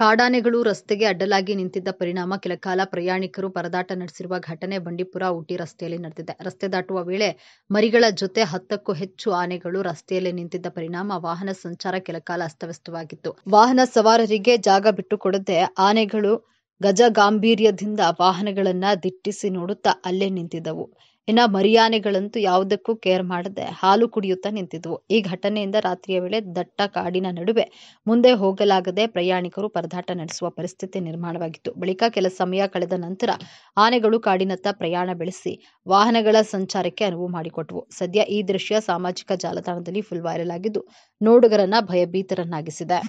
ಕಾಡಾನೆಗಳು ರಸ್ತೆಗೆ ಅಡ್ಡಲಾಗಿ ನಿಂತಿದ್ದ ಪರಿಣಾಮ ಕೆಲಕಾಲ ಪ್ರಯಾಣಿಕರು ಪರದಾಟ ನಡೆಸಿರುವ ಘಟನೆ ಬಂಡೀಪುರ ಊಟಿ ರಸ್ತೆಯಲ್ಲಿ ನಡೆದಿದೆ. ರಸ್ತೆ ದಾಟುವ ವೇಳೆ ಮರಿಗಳ ಜೊತೆ ಹತ್ತಕ್ಕೂ ಹೆಚ್ಚು ಆನೆಗಳು ರಸ್ತೆಯಲ್ಲಿ ನಿಂತಿದ್ದ ಪರಿಣಾಮ ವಾಹನ ಸಂಚಾರ ಕೆಲಕಾಲ ಅಸ್ತವ್ಯಸ್ತವಾಗಿತ್ತು. ವಾಹನ ಸವಾರರಿಗೆ ಜಾಗ ಬಿಟ್ಟುಕೊಡದೆ ಆನೆಗಳು ಗಜ ಗಾಂಭೀರ್ಯದಿಂದ ವಾಹನಗಳನ್ನ ದಿಟ್ಟಿಸಿ ನೋಡುತ್ತಾ ಅಲ್ಲೇ ನಿಂತಿದ್ದವು. ಇನ್ನ ಮರಿಯಾನೆಗಳಂತೂ ಯಾವುದಕ್ಕೂ ಕೇರ್ ಮಾಡದೆ ಹಾಲು ಕುಡಿಯುತ್ತಾ ನಿಂತಿದ್ದವು. ಈ ಘಟನೆಯಿಂದ ರಾತ್ರಿಯ ವೇಳೆ ದಟ್ಟ ಕಾಡಿನ ನಡುವೆ ಮುಂದೆ ಹೋಗಲಾಗದೆ ಪ್ರಯಾಣಿಕರು ಪರದಾಟ ನಡೆಸುವ ಪರಿಸ್ಥಿತಿ ನಿರ್ಮಾಣವಾಗಿತ್ತು. ಬಳಿಕ ಕೆಲ ಸಮಯ ಕಳೆದ ನಂತರ ಆನೆಗಳು ಕಾಡಿನತ್ತ ಪ್ರಯಾಣ ಬೆಳೆಸಿ ವಾಹನಗಳ ಸಂಚಾರಕ್ಕೆ ಅನುವು ಮಾಡಿಕೊಟ್ಟವು. ಸದ್ಯ ಈ ದೃಶ್ಯ ಸಾಮಾಜಿಕ ಜಾಲತಾಣದಲ್ಲಿ ಫುಲ್ ವೈರಲ್ ಆಗಿದ್ದು ನೋಡುಗರನ್ನ ಭಯಭೀತರನ್ನಾಗಿಸಿದೆ.